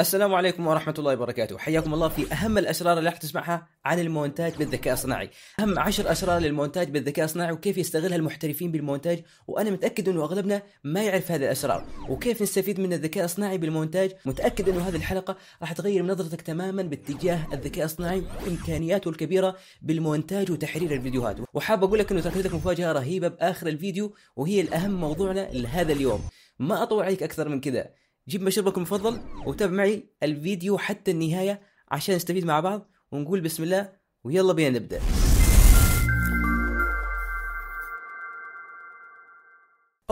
السلام عليكم ورحمة الله وبركاته، حياكم الله في أهم الأسرار اللي راح تسمعها عن المونتاج بالذكاء الصناعي، أهم عشر أسرار للمونتاج بالذكاء الصناعي وكيف يستغلها المحترفين بالمونتاج، وأنا متأكد إنه أغلبنا ما يعرف هذه الأسرار، وكيف نستفيد من الذكاء الصناعي بالمونتاج، متأكد إنه هذه الحلقة راح تغير نظرتك تماما باتجاه الذكاء الصناعي وإمكانياته الكبيرة بالمونتاج وتحرير الفيديوهات، وحاب أقول لك إنه تركتك مفاجأة رهيبة بآخر الفيديو وهي الأهم موضوعنا لهذا اليوم، ما أطول عليك أكثر من كذا. جيب مشروبك المفضل وتابع معي الفيديو حتى النهايه عشان نستفيد مع بعض ونقول بسم الله ويلا بينا نبدا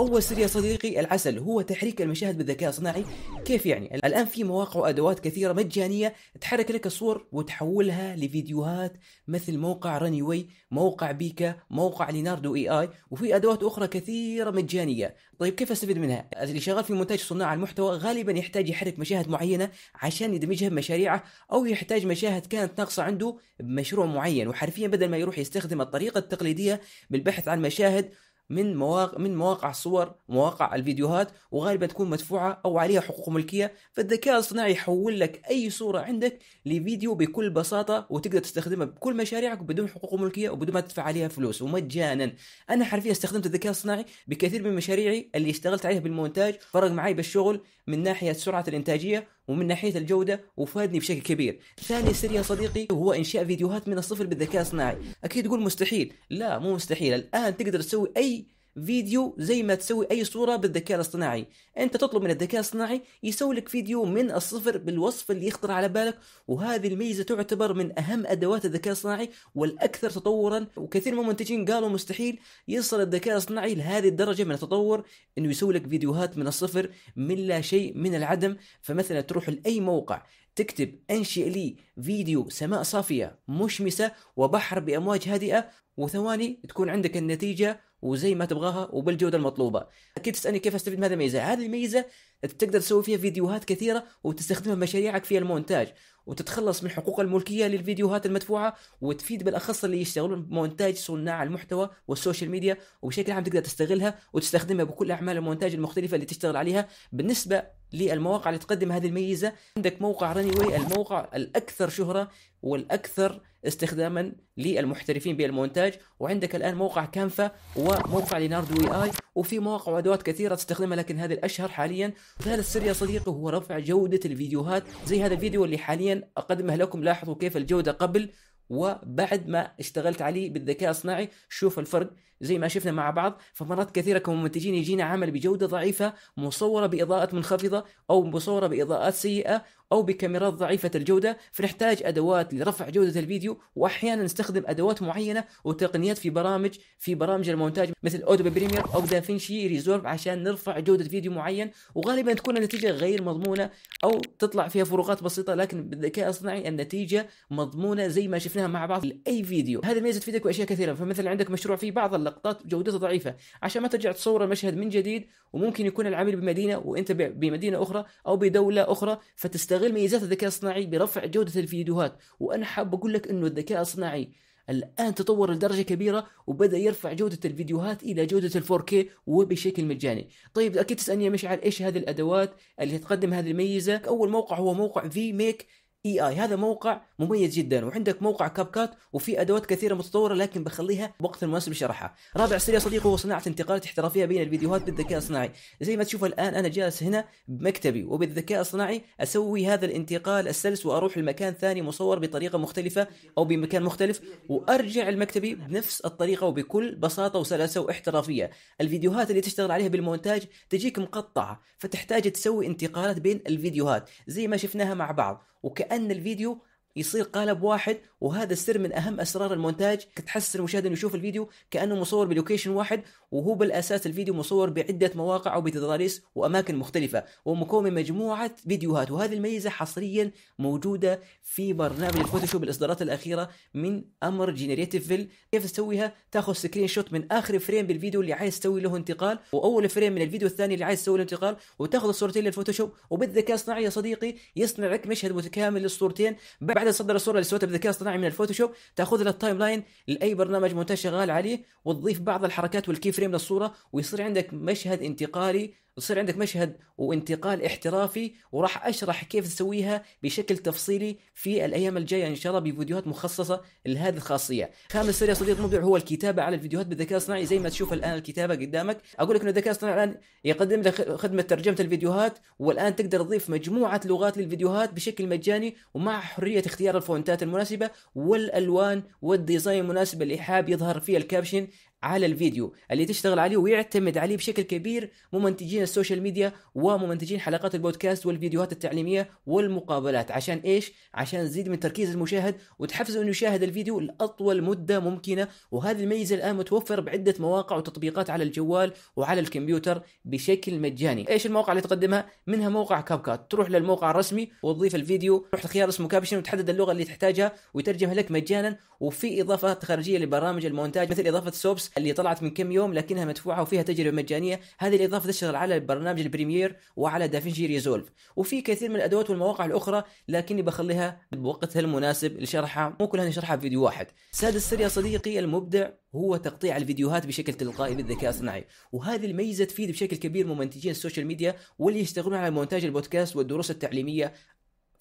اول سر يا صديقي العسل هو تحريك المشاهد بالذكاء الصناعي كيف يعني الان في مواقع وادوات كثيره مجانيه تحرك لك الصور وتحولها لفيديوهات مثل موقع راني واي موقع بيكا موقع ليناردو اي اي وفي ادوات اخرى كثيره مجانيه طيب كيف استفيد منها اللي شغال في مونتاج صناع المحتوى غالبا يحتاج يحرك مشاهد معينه عشان يدمجها بمشاريعه او يحتاج مشاهد كانت ناقصه عنده بمشروع معين وحرفيا بدل ما يروح يستخدم الطريقه التقليديه بالبحث عن مشاهد من مواقع من مواقع الصور مواقع الفيديوهات وغالبا تكون مدفوعه او عليها حقوق ملكيه فالذكاء الاصطناعي يحول لك اي صوره عندك لفيديو بكل بساطه وتقدر تستخدمها بكل مشاريعك بدون حقوق ملكيه وبدون ما تدفع عليها فلوس ومجانا انا حرفيا استخدمت الذكاء الاصطناعي بكثير من مشاريعي اللي اشتغلت عليها بالمونتاج فرق معي بالشغل من ناحيه سرعه الانتاجيه ومن ناحيه الجوده وفادني بشكل كبير. ثاني سر يا صديقي هو انشاء فيديوهات من الصفر بالذكاء الاصطناعي اكيد تقول مستحيل، لا مو مستحيل، الان تقدر تسوي اي فيديو زي ما تسوي اي صوره بالذكاء الاصطناعي انت تطلب من الذكاء الاصطناعي يسوي لك فيديو من الصفر بالوصف اللي يخطر على بالك وهذه الميزه تعتبر من اهم ادوات الذكاء الاصطناعي والاكثر تطورا وكثير من المنتجين قالوا مستحيل يصل الذكاء الاصطناعي لهذه الدرجه من التطور انه يسوي لك فيديوهات من الصفر من لا شيء من العدم فمثلا تروح لاي موقع تكتب انشئ لي فيديو سماء صافيه مشمسه وبحر بامواج هادئه وثواني تكون عندك النتيجه وزي ما تبغاها وبالجوده المطلوبه اكيد تسالني كيف استفيد من هذه الميزه هذه الميزه تقدر تسوي فيها فيديوهات كثيره وتستخدمها مشاريعك في المونتاج وتتخلص من حقوق الملكيه للفيديوهات المدفوعه وتفيد بالاخص اللي يشتغلون بمونتاج صناع المحتوى والسوشيال ميديا وبشكل عام تقدر تستغلها وتستخدمها بكل اعمال المونتاج المختلفه اللي تشتغل عليها بالنسبه للمواقع اللي تقدم هذه الميزه عندك موقع رانيوي واي الموقع الاكثر شهره والاكثر استخداما للمحترفين بالمونتاج وعندك الان موقع كانفا وموقع ليناردو اي اي وفي مواقع وادوات كثيره تستخدمها لكن هذه الاشهر حاليا هذا السر يا صديقي هو رفع جوده الفيديوهات زي هذا الفيديو اللي حاليا اقدمه لكم لاحظوا كيف الجوده قبل وبعد ما اشتغلت عليه بالذكاء الصناعي شوف الفرق زي ما شفنا مع بعض فمرات كثيره كمنتجين يجينا عمل بجوده ضعيفه مصوره باضاءات منخفضه او مصوره باضاءات سيئه او بكاميرات ضعيفه الجوده فنحتاج ادوات لرفع جوده الفيديو واحيانا نستخدم ادوات معينه وتقنيات في برامج في برامج المونتاج مثل اودوبي بريمير او دافنشي ريزولف عشان نرفع جوده فيديو معين وغالبا تكون النتيجه غير مضمونه او تطلع فيها فروقات بسيطه لكن بالذكاء الاصطناعي النتيجه مضمونه زي ما شفناها مع بعض لاي فيديو هذا ميزه تفيدك واشياء كثيره فمثلا عندك مشروع في بعض اللقطات جودتها ضعيفه عشان ما ترجع تصور المشهد من جديد وممكن يكون العميل بمدينه وانت بمدينه اخرى او بدوله اخرى فتستغل ميزات الذكاء الصناعي برفع جوده الفيديوهات وانا حاب اقول لك انه الذكاء الصناعي الان تطور لدرجه كبيره وبدا يرفع جوده الفيديوهات الى جوده ال4K وبشكل مجاني. طيب اكيد تسالني يا مشعل ايش هذه الادوات اللي تقدم هذه الميزه؟ اول موقع هو موقع في ميك اي اي هذا موقع مميز جدا وعندك موقع كاب كات وفي ادوات كثيره متطوره لكن بخليها بوقت المناسب لشرحها رابع سر يا صديقي هو صناعه انتقالات احترافيه بين الفيديوهات بالذكاء الصناعي زي ما تشوف الان انا جالس هنا بمكتبي وبالذكاء الصناعي اسوي هذا الانتقال السلس واروح لمكان ثاني مصور بطريقه مختلفه او بمكان مختلف وارجع لمكتبي بنفس الطريقه وبكل بساطه وسلاسه واحترافيه الفيديوهات اللي تشتغل عليها بالمونتاج تجيك مقطعه فتحتاج تسوي انتقالات بين الفيديوهات زي ما شفناها مع بعض وكأن الفيديو يصير قالب واحد وهذا السر من اهم اسرار المونتاج تحسس المشاهد انه يشوف الفيديو كانه مصور بلوكيشن واحد وهو بالاساس الفيديو مصور بعده مواقع او بتضاريس واماكن مختلفه ومكون من مجموعه فيديوهات وهذه الميزه حصريا موجوده في برنامج الفوتوشوب الاصدارات الاخيره من امر جينيريتيف فيل كيف تسويها تاخذ سكرين شوت من اخر فريم بالفيديو اللي عايز تسوي له انتقال واول فريم من الفيديو الثاني اللي عايز تسوي له انتقال وتاخذ الصورتين للفوتوشوب وبالذكاء الاصطناعي يا صديقي يصنع لك مشهد متكامل للصورتين بعد تصدر الصوره اللي سويتها بالذكاء الاصطناعي صناعي من الفوتوشوب تاخذ التايم لاين لاي برنامج مونتاج شغال عليه وتضيف بعض الحركات والكي فريم للصوره ويصير عندك مشهد انتقالي يصير عندك مشهد وانتقال احترافي وراح اشرح كيف تسويها بشكل تفصيلي في الايام الجايه ان شاء الله بفيديوهات مخصصه لهذه الخاصيه. خامس سر يا صديق مبدع هو الكتابه على الفيديوهات بالذكاء الاصطناعي زي ما تشوف الان الكتابه قدامك، اقول لك انه الذكاء الاصطناعي الان يقدم لك خدمه ترجمه الفيديوهات والان تقدر تضيف مجموعه لغات للفيديوهات بشكل مجاني ومع حريه اختيار الفونتات المناسبه والالوان والديزاين المناسب اللي حاب يظهر فيه الكابشن على الفيديو اللي تشتغل عليه ويعتمد عليه بشكل كبير ممنتجين السوشيال ميديا وممنتجين حلقات البودكاست والفيديوهات التعليميه والمقابلات عشان ايش عشان تزيد من تركيز المشاهد وتحفزه انه يشاهد الفيديو لاطول مده ممكنه وهذه الميزه الان متوفر بعده مواقع وتطبيقات على الجوال وعلى الكمبيوتر بشكل مجاني ايش المواقع اللي تقدمها منها موقع كاب كات تروح للموقع الرسمي وتضيف الفيديو تروح لخيار اسمه كابشن وتحدد اللغه اللي تحتاجها ويترجمها لك مجانا وفي اضافات خارجيه لبرامج المونتاج مثل اضافه سوبس اللي طلعت من كم يوم لكنها مدفوعه وفيها تجربه مجانيه هذه الاضافه تشتغل على برنامج البريمير وعلى دافنشي ريزولف وفي كثير من الادوات والمواقع الاخرى لكني بخليها بوقتها المناسب لشرحها مو كلها نشرحها في فيديو واحد سادس سر يا صديقي المبدع هو تقطيع الفيديوهات بشكل تلقائي بالذكاء الصناعي وهذه الميزه تفيد بشكل كبير ممنتجين السوشيال ميديا واللي يشتغلون على مونتاج البودكاست والدروس التعليميه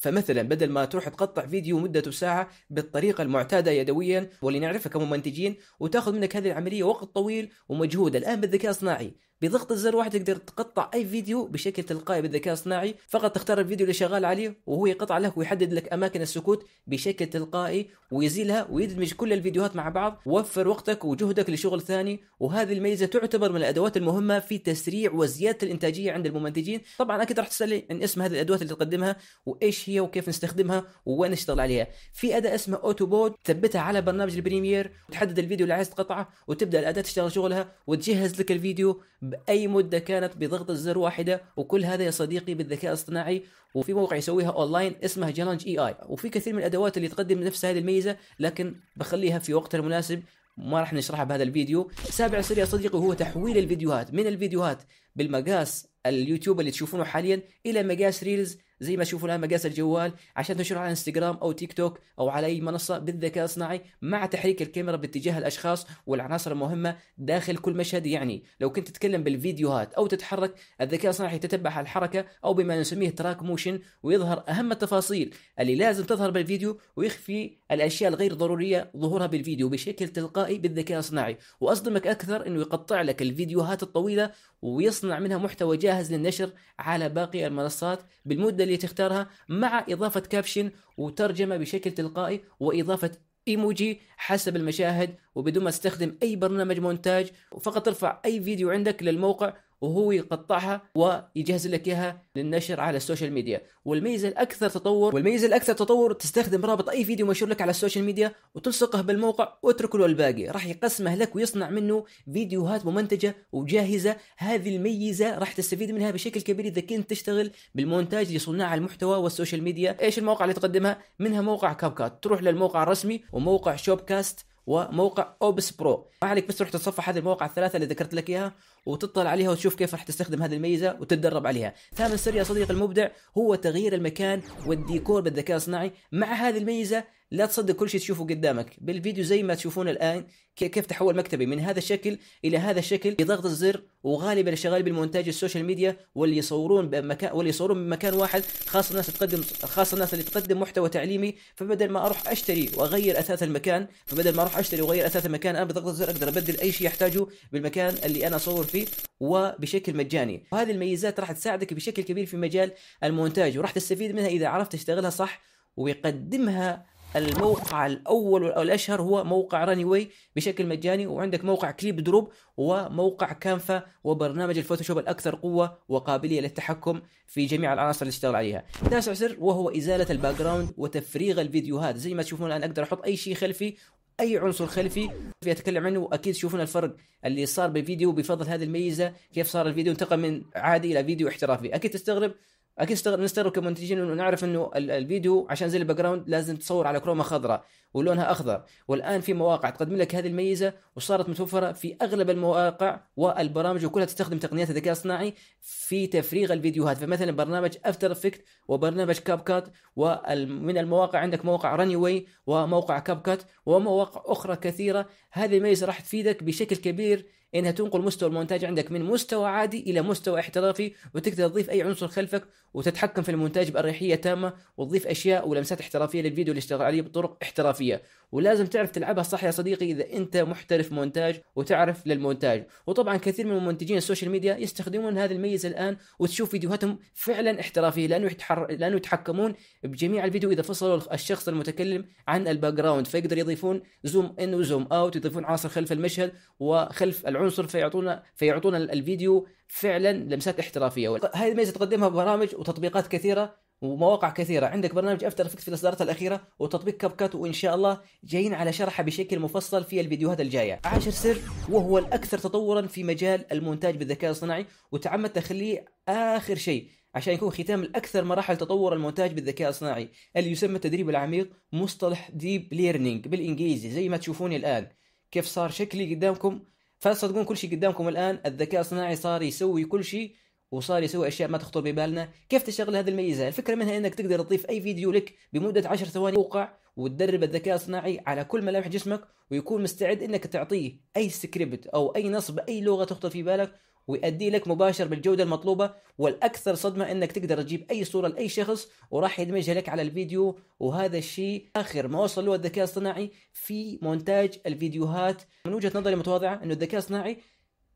فمثلا بدل ما تروح تقطع فيديو مدته ساعه بالطريقه المعتاده يدويا واللي نعرفها كمنتجين وتاخذ منك هذه العمليه وقت طويل ومجهود الان بالذكاء الصناعي بضغط الزر واحد تقدر تقطع اي فيديو بشكل تلقائي بالذكاء الاصطناعي فقط تختار الفيديو اللي شغال عليه وهو يقطع لك ويحدد لك اماكن السكوت بشكل تلقائي ويزيلها ويدمج كل الفيديوهات مع بعض وفر وقتك وجهدك لشغل ثاني وهذه الميزه تعتبر من الادوات المهمه في تسريع وزياده الانتاجيه عند المنتجين طبعا اكيد راح تسالني عن اسم هذه الادوات اللي تقدمها وايش هي وكيف نستخدمها وين نشتغل عليها في اداه اسمها اوتو بود تثبتها على برنامج البريمير تحدد الفيديو اللي عايز تقطعه وتبدا الاداه تشتغل شغلها وتجهز لك الفيديو باي مده كانت بضغط الزر واحده وكل هذا يا صديقي بالذكاء الاصطناعي وفي موقع يسويها اونلاين اسمه جالنج اي اي وفي كثير من الادوات اللي تقدم نفس هذه الميزه لكن بخليها في وقتها المناسب ما راح نشرحها بهذا الفيديو سابع سر يا صديقي هو تحويل الفيديوهات من الفيديوهات بالمقاس اليوتيوب اللي تشوفونه حاليا الى مقاس ريلز زي ما تشوفوا الان مقاس الجوال عشان تنشر على انستغرام او تيك توك او على اي منصه بالذكاء الصناعي مع تحريك الكاميرا باتجاه الاشخاص والعناصر المهمه داخل كل مشهد يعني لو كنت تتكلم بالفيديوهات او تتحرك الذكاء الصناعي يتتبع الحركه او بما نسميه تراك موشن ويظهر اهم التفاصيل اللي لازم تظهر بالفيديو ويخفي الاشياء الغير ضروريه ظهورها بالفيديو بشكل تلقائي بالذكاء الصناعي واصدمك اكثر انه يقطع لك الفيديوهات الطويله ويصنع منها محتوى جاهز للنشر على باقي المنصات بالمده اللي تختارها مع إضافة كابشن وترجمة بشكل تلقائي وإضافة ايموجي حسب المشاهد وبدون ما تستخدم اي برنامج مونتاج وفقط ترفع اي فيديو عندك للموقع وهو يقطعها ويجهز لك اياها للنشر على السوشيال ميديا والميزه الاكثر تطور والميزه الاكثر تطور تستخدم رابط اي فيديو مشهور لك على السوشيال ميديا وتلصقه بالموقع واترك له الباقي راح يقسمه لك ويصنع منه فيديوهات ممنتجه وجاهزه هذه الميزه راح تستفيد منها بشكل كبير اذا كنت تشتغل بالمونتاج لصناع المحتوى والسوشيال ميديا ايش المواقع اللي تقدمها منها موقع كاب كات تروح للموقع الرسمي وموقع شوب كاست وموقع اوبس برو ما عليك بس تروح تتصفح هذه المواقع الثلاثه اللي ذكرت لك اياها وتطلع عليها وتشوف كيف راح تستخدم هذه الميزه وتتدرب عليها ثامن سر يا صديقي المبدع هو تغيير المكان والديكور بالذكاء الصناعي مع هذه الميزه لا تصدق كل شيء تشوفه قدامك بالفيديو زي ما تشوفون الان كيف تحول مكتبي من هذا الشكل الى هذا الشكل بضغط الزر وغالبا الشغال بالمونتاج السوشيال ميديا واللي يصورون بمكان واللي يصورون بمكان واحد خاصه الناس تقدم خاصه الناس اللي تقدم محتوى تعليمي فبدل ما اروح اشتري واغير اثاث المكان فبدل ما اروح اشتري واغير اثاث المكان انا بضغط الزر اقدر ابدل اي شيء احتاجه بالمكان اللي انا اصور فيه وبشكل مجاني وهذه الميزات راح تساعدك بشكل كبير في مجال المونتاج وراح تستفيد منها اذا عرفت تشتغلها صح ويقدمها الموقع الاول والاشهر هو موقع راني واي بشكل مجاني وعندك موقع كليب دروب وموقع كانفا وبرنامج الفوتوشوب الاكثر قوه وقابليه للتحكم في جميع العناصر اللي تشتغل عليها. تاسع سر وهو ازاله الباك جراوند وتفريغ الفيديوهات زي ما تشوفون الان اقدر احط اي شيء خلفي اي عنصر خلفي اتكلم عنه واكيد تشوفون الفرق اللي صار بالفيديو بفضل هذه الميزه كيف صار الفيديو انتقل من عادي الى فيديو احترافي اكيد تستغرب اكيد نستغرب كمنتجين انه نعرف انه الفيديو عشان زي الباك جراوند لازم تصور على كروما خضراء ولونها اخضر والان في مواقع تقدم لك هذه الميزه وصارت متوفره في اغلب المواقع والبرامج وكلها تستخدم تقنيات الذكاء الصناعي في تفريغ الفيديوهات فمثلا برنامج افتر افكت وبرنامج كاب كات ومن المواقع عندك موقع راني واي وموقع كاب كات ومواقع اخرى كثيره هذه الميزه راح تفيدك بشكل كبير انها تنقل مستوى المونتاج عندك من مستوى عادي الى مستوى احترافي وتقدر تضيف اي عنصر خلفك وتتحكم في المونتاج باريحيه تامه وتضيف اشياء ولمسات احترافيه للفيديو اللي اشتغل عليه بطرق احترافيه ولازم تعرف تلعبها صح يا صديقي اذا انت محترف مونتاج وتعرف للمونتاج وطبعا كثير من منتجين السوشيال ميديا يستخدمون هذه الميزه الان وتشوف فيديوهاتهم فعلا احترافيه لانه يتحر... لانه يتحكمون بجميع الفيديو اذا فصلوا الشخص المتكلم عن الباك جراوند فيقدر يضيفون زوم ان وزوم اوت يضيفون عناصر خلف المشهد وخلف العنصر عنصر فيعطونا فيعطونا الفيديو فعلا لمسات احترافيه هذه الميزه تقدمها برامج وتطبيقات كثيره ومواقع كثيره عندك برنامج افتر افكت في الاصدارات الاخيره وتطبيق كاب كات وان شاء الله جايين على شرحه بشكل مفصل في الفيديوهات الجايه عاشر سر وهو الاكثر تطورا في مجال المونتاج بالذكاء الصناعي وتعمدت اخليه اخر شيء عشان يكون ختام الاكثر مراحل تطور المونتاج بالذكاء الصناعي اللي يسمى التدريب العميق مصطلح ديب ليرنينج بالانجليزي زي ما تشوفوني الان كيف صار شكلي قدامكم فصدقون كل شيء قدامكم الان الذكاء الصناعي صار يسوي كل شيء وصار يسوي اشياء ما تخطر ببالنا كيف تشغل هذه الميزه الفكره منها انك تقدر تضيف اي فيديو لك بمده 10 ثواني موقع وتدرب الذكاء الصناعي على كل ملامح جسمك ويكون مستعد انك تعطيه اي سكريبت او اي نص باي لغه تخطر في بالك ويؤدي لك مباشر بالجودة المطلوبة والأكثر صدمة أنك تقدر تجيب أي صورة لأي شخص وراح يدمجها لك على الفيديو وهذا الشيء آخر ما وصل له الذكاء الصناعي في مونتاج الفيديوهات من وجهة نظري متواضعة أنه الذكاء الصناعي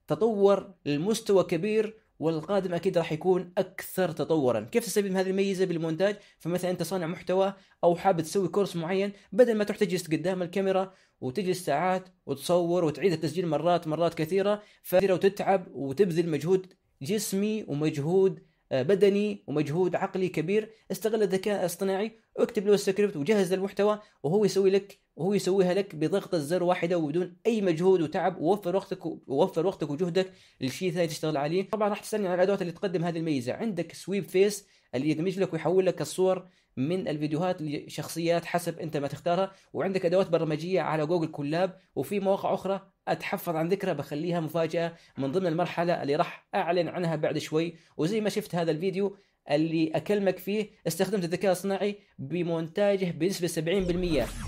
تطور للمستوى كبير والقادم اكيد راح يكون اكثر تطورا كيف تستفيد من هذه الميزه بالمونتاج فمثلا انت صانع محتوى او حاب تسوي كورس معين بدل ما تروح تجلس قدام الكاميرا وتجلس ساعات وتصور وتعيد التسجيل مرات مرات كثيره فترى وتتعب وتبذل مجهود جسمي ومجهود آه، بدني ومجهود عقلي كبير استغل الذكاء الاصطناعي اكتب له السكريبت وجهز المحتوى وهو يسوي لك وهو يسويها لك بضغطة زر واحده وبدون اي مجهود وتعب ووفر وقتك ووفر وقتك وجهدك لشيء ثاني تشتغل عليه طبعا راح تسالني عن الادوات اللي تقدم هذه الميزه عندك سويب فيس اللي يدمج لك ويحول لك الصور من الفيديوهات لشخصيات حسب انت ما تختارها وعندك ادوات برمجيه على جوجل كولاب وفي مواقع اخرى اتحفظ عن ذكرى بخليها مفاجاه من ضمن المرحله اللي راح اعلن عنها بعد شوي وزي ما شفت هذا الفيديو اللي اكلمك فيه استخدمت الذكاء الصناعي بمونتاجه بنسبه 70%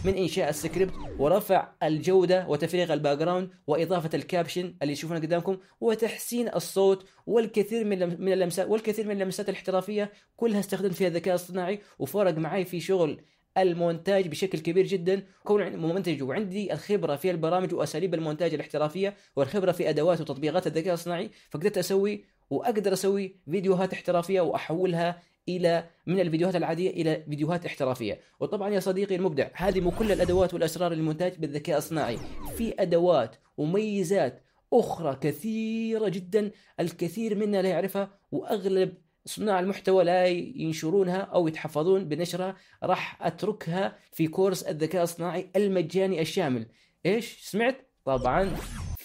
من انشاء السكريبت ورفع الجوده وتفريغ الباك جراوند واضافه الكابشن اللي تشوفونه قدامكم وتحسين الصوت والكثير من من اللمسات والكثير من اللمسات الاحترافيه كلها استخدمت فيها الذكاء الصناعي وفرق معي في شغل المونتاج بشكل كبير جدا كون ممنتج وعندي الخبره في البرامج واساليب المونتاج الاحترافيه والخبره في ادوات وتطبيقات الذكاء الصناعي فقدرت اسوي واقدر اسوي فيديوهات احترافيه واحولها الى من الفيديوهات العاديه الى فيديوهات احترافيه، وطبعا يا صديقي المبدع هذه مو كل الادوات والاسرار للمونتاج بالذكاء الصناعي، في ادوات وميزات اخرى كثيره جدا الكثير منا لا يعرفها واغلب صناع المحتوى لا ينشرونها او يتحفظون بنشرها راح اتركها في كورس الذكاء الصناعي المجاني الشامل، ايش سمعت؟ طبعا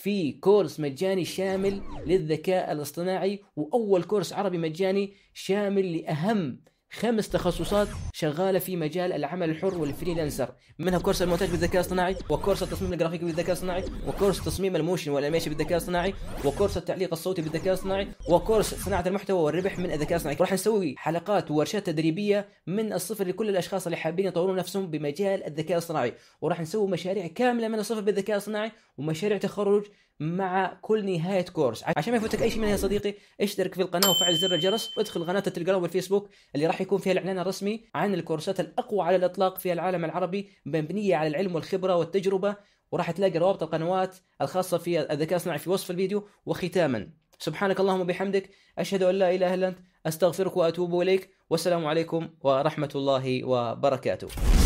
في كورس مجاني شامل للذكاء الاصطناعي واول كورس عربي مجاني شامل لاهم خمس تخصصات شغاله في مجال العمل الحر والفريلانسر منها كورس المونتاج بالذكاء الاصطناعي وكورس التصميم الجرافيكي بالذكاء الاصطناعي وكورس تصميم الموشن والانيميشن بالذكاء الاصطناعي وكورس التعليق الصوتي بالذكاء الاصطناعي وكورس صناعه المحتوى والربح من الذكاء الاصطناعي راح نسوي حلقات وورشات تدريبيه من الصفر لكل الاشخاص اللي حابين يطورون نفسهم بمجال الذكاء الاصطناعي وراح نسوي مشاريع كامله من الصفر بالذكاء الاصطناعي ومشاريع تخرج مع كل نهاية كورس عشان ما يفوتك أي شيء منها يا صديقي اشترك في القناة وفعل زر الجرس وادخل قناة التلجرام والفيسبوك اللي راح يكون فيها الإعلان الرسمي عن الكورسات الأقوى على الإطلاق في العالم العربي مبنية على العلم والخبرة والتجربة وراح تلاقي روابط القنوات الخاصة في الذكاء الصناعي في وصف الفيديو وختاما سبحانك اللهم وبحمدك أشهد أن لا إله إلا أنت أستغفرك وأتوب إليك والسلام عليكم ورحمة الله وبركاته